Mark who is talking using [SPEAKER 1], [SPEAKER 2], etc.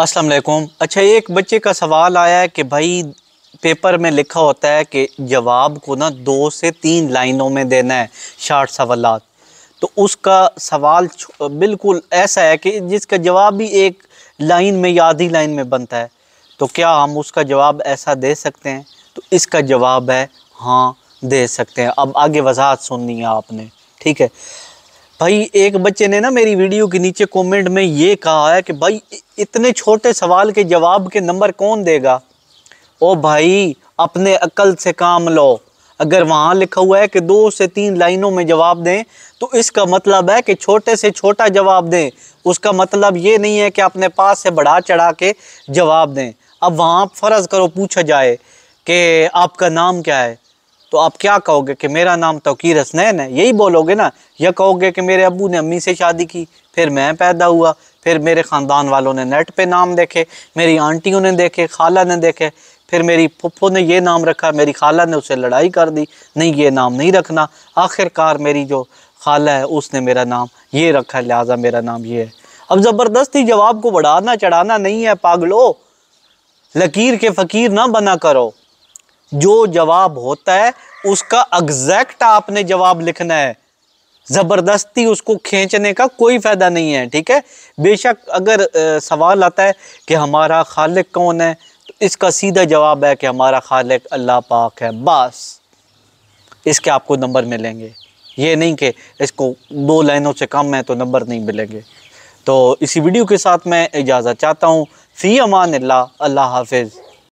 [SPEAKER 1] अस्सलाम वालेकुम अच्छा एक बच्चे का सवाल आया है कि भाई पेपर में लिखा होता है कि जवाब को ना दो से तीन लाइनों में देना है शार्ट सवाल तो उसका सवाल बिल्कुल ऐसा है कि जिसका जवाब भी एक लाइन में या आधी लाइन में बनता है तो क्या हम उसका जवाब ऐसा दे सकते हैं तो इसका जवाब है हाँ दे सकते हैं अब आगे वजाहत सुननी है आपने ठीक है भाई एक बच्चे ने ना मेरी वीडियो के नीचे कमेंट में ये कहा है कि भाई इतने छोटे सवाल के जवाब के नंबर कौन देगा ओ भाई अपने अकल से काम लो अगर वहाँ लिखा हुआ है कि दो से तीन लाइनों में जवाब दें तो इसका मतलब है कि छोटे से छोटा जवाब दें उसका मतलब ये नहीं है कि अपने पास से बढ़ा चढ़ा के जवाब दें अब वहाँ फ़र्ज़ करो पूछा जाए कि आपका नाम क्या है तो आप क्या कहोगे कि मेरा नाम तोकीर हसनैन है यही बोलोगे ना या कहोगे कि मेरे अबू ने अम्मी से शादी की फिर मैं पैदा हुआ फिर मेरे ख़ानदान वालों ने नेट पे नाम देखे मेरी आंटियों ने देखे खाला ने देखे फिर मेरी पप्पो ने ये नाम रखा मेरी खाला ने उसे लड़ाई कर दी नहीं ये नाम नहीं रखना आखिरकार मेरी जो खाला है उसने मेरा नाम ये रखा लिहाजा मेरा नाम ये है अब ज़बरदस्ती जवाब को बढ़ाना चढ़ाना नहीं है पागलो लकीर के फ़कीर ना बना करो जो जवाब होता है उसका एग्जैक्ट आपने जवाब लिखना है ज़बरदस्ती उसको खींचने का कोई फ़ायदा नहीं है ठीक है बेशक अगर सवाल आता है कि हमारा खालिक कौन है तो इसका सीधा जवाब है कि हमारा खालिक अल्लाह पाक है बस इसके आपको नंबर मिलेंगे ये नहीं कि इसको दो लाइनों से कम है तो नंबर नहीं मिलेंगे तो इसी वीडियो के साथ मैं इजाज़त चाहता हूँ फ़ी अमान अल्लाह हाफिज़